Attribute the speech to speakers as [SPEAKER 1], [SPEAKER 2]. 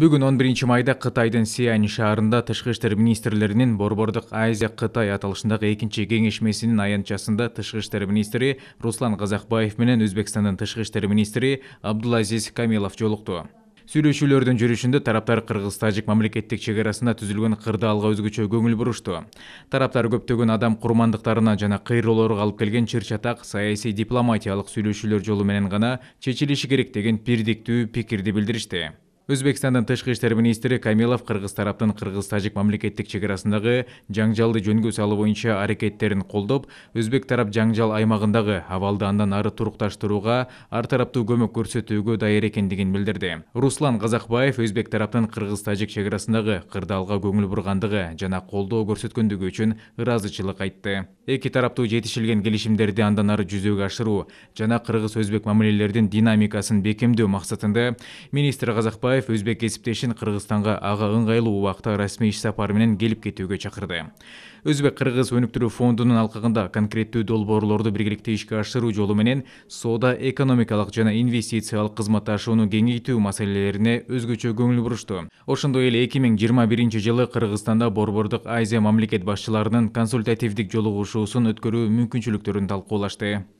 [SPEAKER 1] Бүгін 11 биринчи майда кытайдын сиань шаарында тышкы иштер министрлеринин борбордук азия кытай аталышындагы экинчи кеңешмесинин аянтчасында тышкы иштер министри руслан Қазақбаев менен өзбекстандын тышкы иштер министри Абдулазиз камилов жолықты. сүйлөшүүлөрдүн жүрүшүндө тараптар қырғыз тажик мамлекеттик чек түзілген түзүлгөн кырдаалга өзгөчө көңүл бурушту тараптар көптөгөн адам құрмандықтарына жана кыйроолорго алып келген чыр Саяси дипломатиялық дипломатиялык сүйлөшүүлөр менен ғана чечилиши керек деген бирдиктүү пикирди билдиришти өзбекстандын тышкы иштер министри камилов кыргыз тараптын кыргыз тажик мамлекеттик чек арасындагы жаңжалды жөнгө салуу боюнча аракеттерин колдоп өзбек тарап жаңжал аймагындагы абалды андан ары турукташтырууга ар тараптуу көмөк көрсөтүүгө даяр экендигин билдирди руслан казакбаев өзбек тараптын кыргыз тажик чек арасындагы кырдаалга көңүл бургандыгы жана колдоо көрсөткөндүгү үчүн ыраазычылык айтты эки тараптуу жетишилген келишимдерди андан ары жүзөгө ашыруу жана кыргыз өзбек мамилелердин динамикасын бекемдөө максатында министр казакбаев өзбек кесиптешин кыргызстанга ага ыңгайлуу убакта расмий иш сапары менен келип кетүүгө чакырды өзбек кыргыз өнүктүрүү фондунун алкагында конкреттүү долбоорлорду биргеликте ишке ашыруу жолу менен соода экономикалык жана инвестициялык кызматташууну кеңейтүү маселелерине өзгөчө көңүл бурушту ошондой эле эки миң жыйырма биринчи жылы кыргызстанда борбордук азия мамлекет башчыларынын консультативдик жолугушуусун өткөрүү мүмкүнчүлүктөрүн талкуулашты